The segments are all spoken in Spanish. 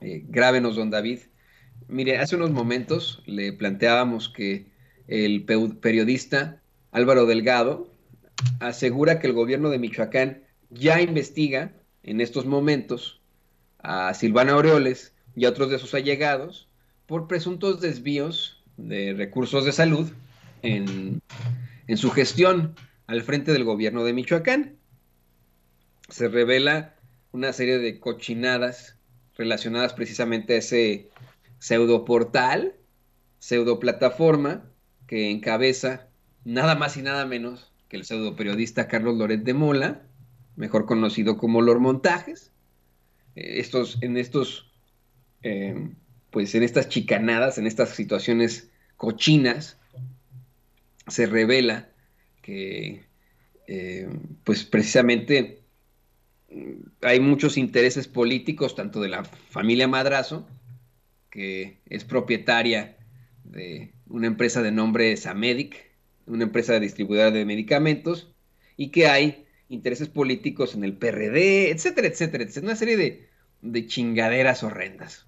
Eh, grábenos, don David. Mire, hace unos momentos le planteábamos que el periodista Álvaro Delgado asegura que el gobierno de Michoacán ya investiga en estos momentos a Silvana Aureoles y a otros de sus allegados por presuntos desvíos de recursos de salud en, en su gestión al frente del gobierno de Michoacán. Se revela una serie de cochinadas relacionadas precisamente a ese pseudo portal, pseudo plataforma que encabeza nada más y nada menos que el pseudo periodista Carlos Loret de Mola, mejor conocido como Los Montajes. Eh, estos, en estos, eh, pues en estas chicanadas, en estas situaciones cochinas, se revela que, eh, pues precisamente hay muchos intereses políticos, tanto de la familia Madrazo, que es propietaria de una empresa de nombre Samedic, una empresa distribuidora de medicamentos, y que hay intereses políticos en el PRD, etcétera, etcétera, etcétera. Una serie de, chingaderas horrendas.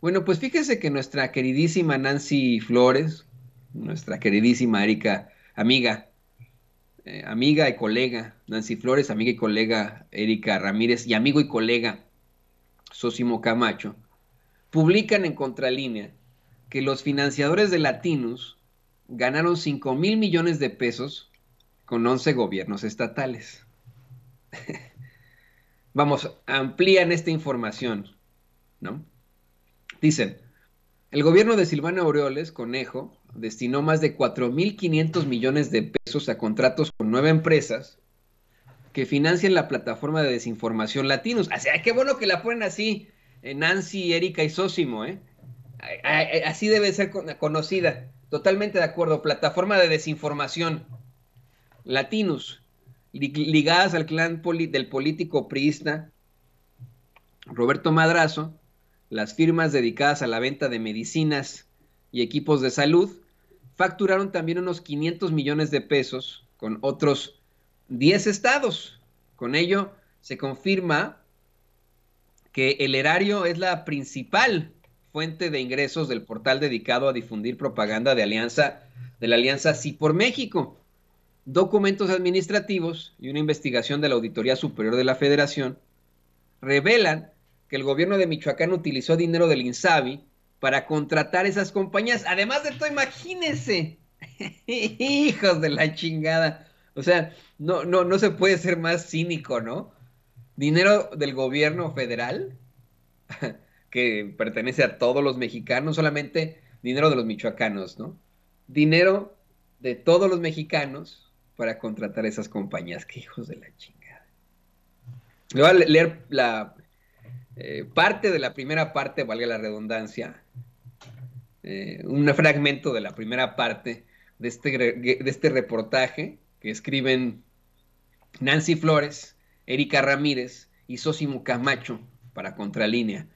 Bueno, pues fíjense que nuestra queridísima Nancy Flores, nuestra queridísima Erika, amiga eh, amiga y colega, Nancy Flores, amiga y colega Erika Ramírez y amigo y colega Sosimo Camacho, publican en Contralínea que los financiadores de Latinos ganaron 5 mil millones de pesos con 11 gobiernos estatales. Vamos, amplían esta información, ¿no? Dicen, el gobierno de Silvano Aureoles, Conejo, destinó más de 4.500 millones de pesos a contratos con nueve empresas que financian la plataforma de desinformación Latinos. así, qué bueno que la ponen así, eh, Nancy, Erika y Sósimo, ¿eh? Así debe ser conocida. Totalmente de acuerdo. Plataforma de desinformación. Latinos, ligadas al clan del político priista Roberto Madrazo, las firmas dedicadas a la venta de medicinas y equipos de salud, facturaron también unos 500 millones de pesos con otros 10 estados. Con ello se confirma que el erario es la principal fuente de ingresos del portal dedicado a difundir propaganda de alianza de la alianza Sí por México. Documentos administrativos y una investigación de la Auditoría Superior de la Federación revelan que el gobierno de Michoacán utilizó dinero del INSABI para contratar esas compañías. Además de todo, imagínense. Hijos de la chingada. O sea, no, no, no se puede ser más cínico, ¿no? Dinero del gobierno federal, que pertenece a todos los mexicanos, solamente dinero de los michoacanos, ¿no? Dinero de todos los mexicanos para contratar esas compañías. Qué hijos de la chingada. Le voy a leer la, eh, parte de la primera parte, valga la redundancia, eh, un fragmento de la primera parte este de este, reportaje que escriben Nancy Flores, Erika Ramírez y Sosimo Camacho para Contralínea.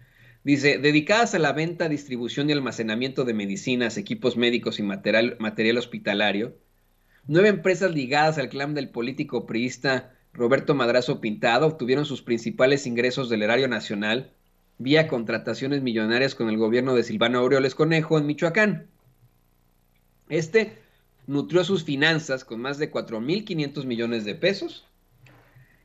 Dice, dedicadas a la venta, distribución y almacenamiento de medicinas, equipos médicos y material, material hospitalario, nueve empresas ligadas al clan del político priista Roberto Madrazo Pintado obtuvieron sus principales ingresos del erario nacional vía contrataciones millonarias con el gobierno de Silvano Aureoles Conejo en Michoacán. Este nutrió sus finanzas con más de 4.500 millones de pesos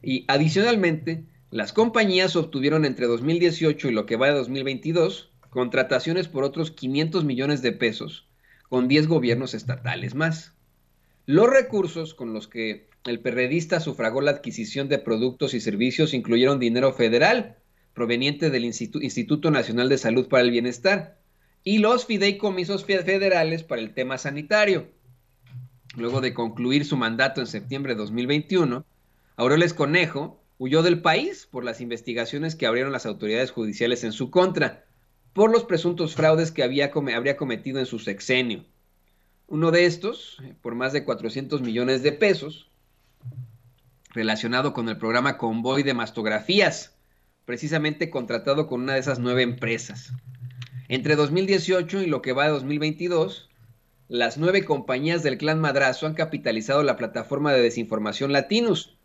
y adicionalmente las compañías obtuvieron entre 2018 y lo que va de 2022 contrataciones por otros 500 millones de pesos con 10 gobiernos estatales más. Los recursos con los que el perredista sufragó la adquisición de productos y servicios, incluyeron dinero federal proveniente del Instituto Nacional de Salud para el Bienestar y los fideicomisos federales para el tema sanitario. Luego de concluir su mandato en septiembre de 2021, Aureoles Conejo huyó del país por las investigaciones que abrieron las autoridades judiciales en su contra, por los presuntos fraudes que había habría cometido en su sexenio. Uno de estos, eh, por más de 400 millones de pesos, relacionado con el programa Convoy de Mastografías, precisamente contratado con una de esas nueve empresas. Entre 2018 y lo que va de 2022, las nueve compañías del clan Madrazo han capitalizado la plataforma de desinformación Latinus,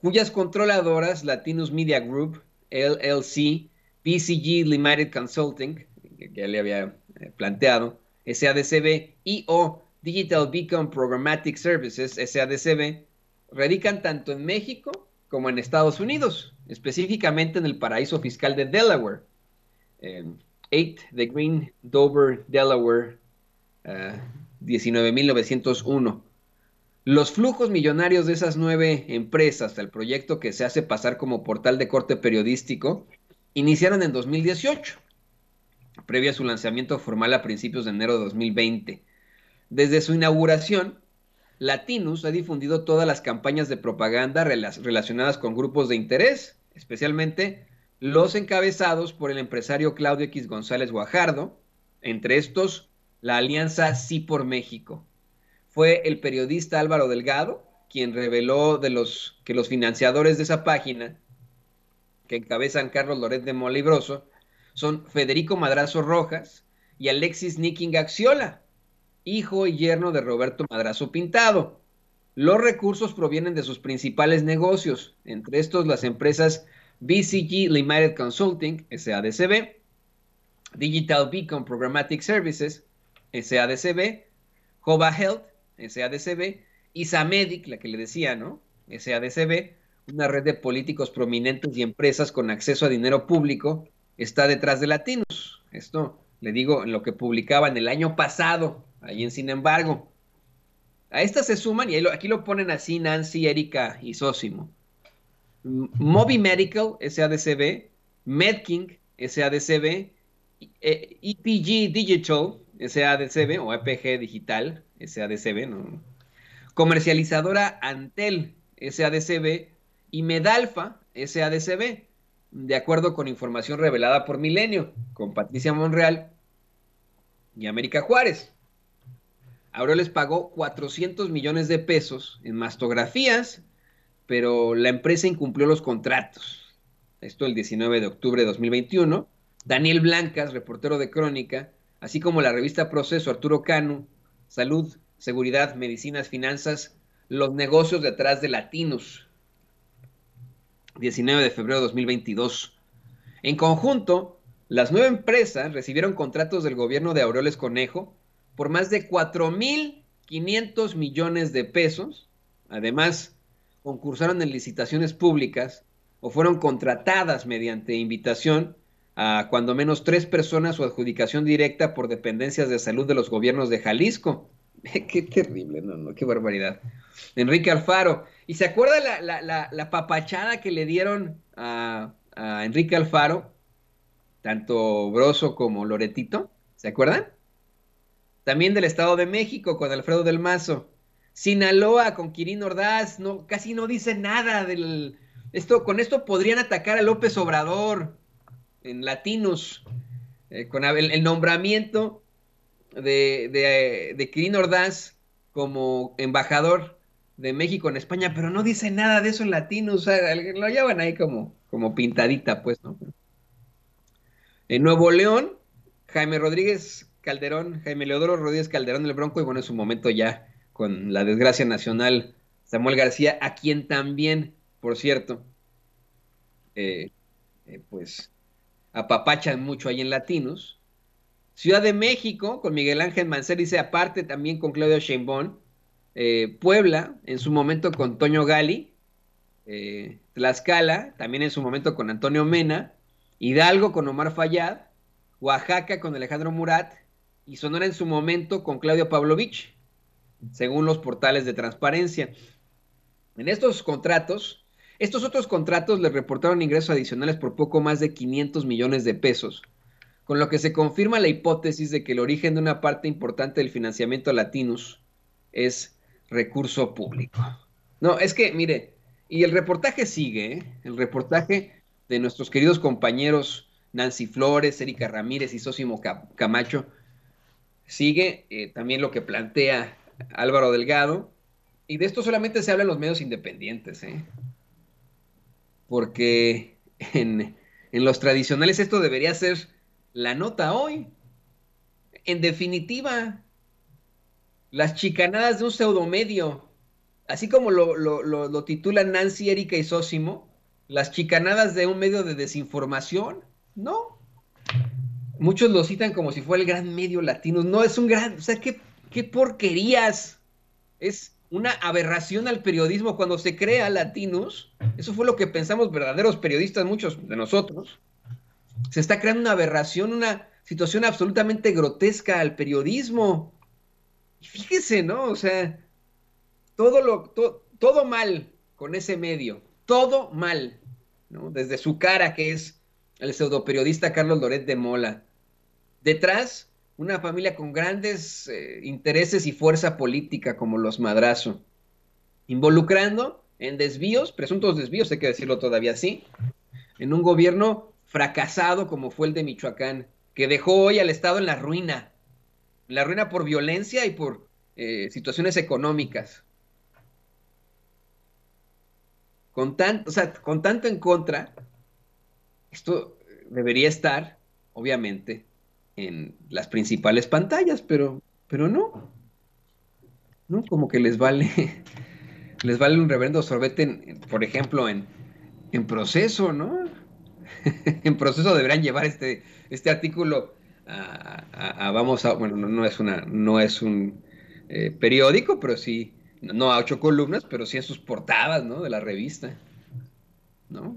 cuyas controladoras Latinus Media Group, LLC, PCG Limited Consulting, que ya le había eh, planteado, SADCB, y o Digital Beacon Programmatic Services, SADCB, radican tanto en México como en Estados Unidos, específicamente en el paraíso fiscal de Delaware. Eight 8 Green Dover, Delaware, 19.901. Eh, Los flujos millonarios de esas nueve empresas ...el proyecto que se hace pasar como portal de corte periodístico iniciaron en 2018, previo a su lanzamiento formal a principios de enero de 2020. Desde su inauguración, Latinus ha difundido todas las campañas de propaganda relacionadas con grupos de interés, especialmente los encabezados por el empresario Claudio X González Guajardo, entre estos la alianza Sí por México. Fue el periodista Álvaro Delgado quien reveló de los, que los financiadores de esa página, que encabezan Carlos Loret de Molibroso, son Federico Madrazo Rojas y Alexis Nicking Axiola, hijo y yerno de Roberto Madrazo Pintado. Los recursos provienen de sus principales negocios, entre estos las empresas BCG Limited Consulting, SADCB, Digital Beacon Programmatic Services, SADCB, Jova Health, SADCB, Isamedic, la que le decía, ¿no? SADCB, una red de políticos prominentes y empresas con acceso a dinero público, está detrás de Latinos. Esto, le digo, en lo que publicaba en el año pasado, Ahí en Sin embargo. A estas se suman, y aquí lo ponen así Nancy, Erika y Sosimo. Moby Medical, SADCB, MedKing, SADCB, EPG e Digital, SADCB o EPG Digital, SADCB, comercializadora Antel, SADCB y Medalfa, SADCB, de acuerdo con información revelada por Milenio, con Patricia Monreal y América Juárez. Aureoles pagó 400 millones de pesos en mastografías, pero la empresa incumplió los contratos. Esto el 19 de octubre de 2021. Daniel Blancas, reportero de Crónica, así como la revista Proceso, Arturo Cano, Salud, Seguridad, Medicinas, Finanzas, los negocios detrás de Latinos. 19 de febrero de 2022. En conjunto, las nueve empresas recibieron contratos del gobierno de Aureoles Conejo por más de 4.500 millones de pesos. Además, concursaron en licitaciones públicas o fueron contratadas mediante invitación a cuando menos tres personas o adjudicación directa por dependencias de salud de los gobiernos de Jalisco. qué terrible, no, qué barbaridad. Enrique Alfaro. ¿Y se acuerda la, papachada que le dieron a, a Enrique Alfaro? Tanto Broso como Loretito, ¿se acuerdan? También del Estado de México con Alfredo del Mazo. Sinaloa con Quirino Ordaz, no, casi no dice nada del... Esto, con esto podrían atacar a López Obrador en Latinos, eh, con el, nombramiento de, de, Quirino Ordaz como embajador de México en España, pero no dice nada de eso en Latinos, lo llevan ahí como, como pintadita, pues, ¿no? En Nuevo León, Jaime Rodríguez Calderón, Jaime Leodoro Rodríguez Calderón del Bronco, y bueno, en su momento ya con la desgracia nacional, Samuel García, a quien también, por cierto, eh, eh, pues apapachan mucho ahí en Latinos. Ciudad de México, con Miguel Ángel y dice aparte también con Claudio Sheinbaum. Eh, Puebla, en su momento con Toño Gali. Tlaxcala, también en su momento con Antonio Mena. Hidalgo con Omar Fayad. Oaxaca con Alejandro Murat y Sonora en su momento con Claudio Pavlovich, según los portales de transparencia. En estos contratos, estos otros contratos le reportaron ingresos adicionales por poco más de 500 millones de pesos, con lo que se confirma la hipótesis de que el origen de una parte importante del financiamiento latinos es recurso público. No, es que, mire, y el reportaje sigue, ¿eh? el reportaje de nuestros queridos compañeros Nancy Flores, Erika Ramírez y Sosimo Camacho, Sigue eh, también lo que plantea Álvaro Delgado, y de esto solamente se habla en los medios independientes, ¿eh? porque en, los tradicionales esto debería ser la nota hoy. En definitiva, las chicanadas de un pseudomedio, así como lo, lo, lo, titulan Nancy, Erika y Sósimo, las chicanadas de un medio de desinformación, ¿no? Muchos lo citan como si fuera el gran medio latino. No es un gran, o sea, qué, qué porquerías. Es una aberración al periodismo cuando se crea Latinos. Eso fue lo que pensamos verdaderos periodistas, muchos de nosotros. Se está creando una aberración, una situación absolutamente grotesca al periodismo. Y fíjese, ¿no? O sea, todo, lo, todo mal con ese medio, todo mal, ¿no? Desde su cara, que es el periodista Carlos Loret de Mola, Detrás, una familia con grandes eh, intereses y fuerza política como los Madrazo, involucrando en desvíos, presuntos desvíos, hay que decirlo todavía así, en un gobierno fracasado como fue el de Michoacán, que dejó hoy al Estado en la ruina, en la ruina por violencia y por eh, situaciones económicas. Con, con tanto en contra, esto debería estar, obviamente, en las principales pantallas, pero, pero no. No, como que les vale, les vale un reverendo sorbete, por ejemplo, en, proceso, ¿no? en proceso deberán llevar este, este artículo a, vamos a, bueno, no, es una, no es un eh, periódico, pero sí, no a ocho columnas, pero sí en sus portadas, ¿no? De la revista, ¿no?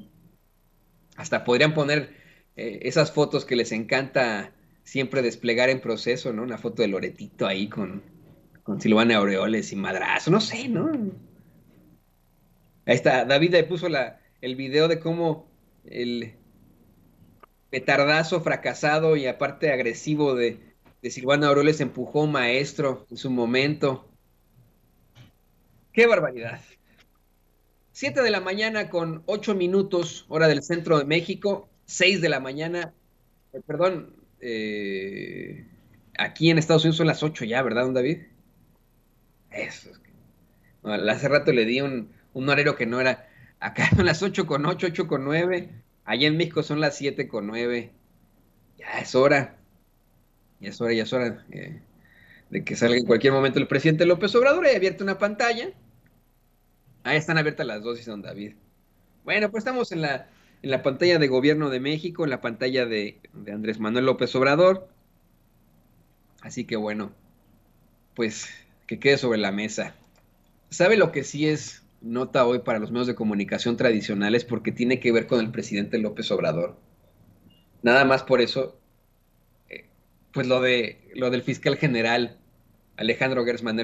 Hasta podrían poner eh, esas fotos que les encanta siempre desplegar en proceso, ¿no? Una foto de Loretito ahí con, con Silvana Aureoles y madrazo, no sé, ¿no? Ahí está, David ahí puso la, el video de cómo el petardazo fracasado y aparte agresivo de, de Silvana Aureoles empujó maestro en su momento. ¡Qué barbaridad! Siete de la mañana con ocho minutos, hora del centro de México, Seis de la mañana, eh, perdón, eh, aquí en Estados Unidos son las 8 ya, ¿verdad, don David? Eso. hace rato le di un, un, horario que no era. Acá son las 8 con 8, 8 con 9. Allá en México son las 7 con 9. Ya es hora. Ya es hora, ya es hora eh, de que salga en cualquier momento el presidente López Obrador. He abierto una pantalla. Ahí están abiertas las dosis, don David. Bueno, pues estamos en la en la pantalla de gobierno de México, en la pantalla de, Andrés Manuel López Obrador. Así que bueno, pues que quede sobre la mesa. ¿Sabe lo que sí es nota hoy para los medios de comunicación tradicionales? Porque tiene que ver con el presidente López Obrador. Nada más por eso, eh, pues lo, de, lo del fiscal general Alejandro Manuel,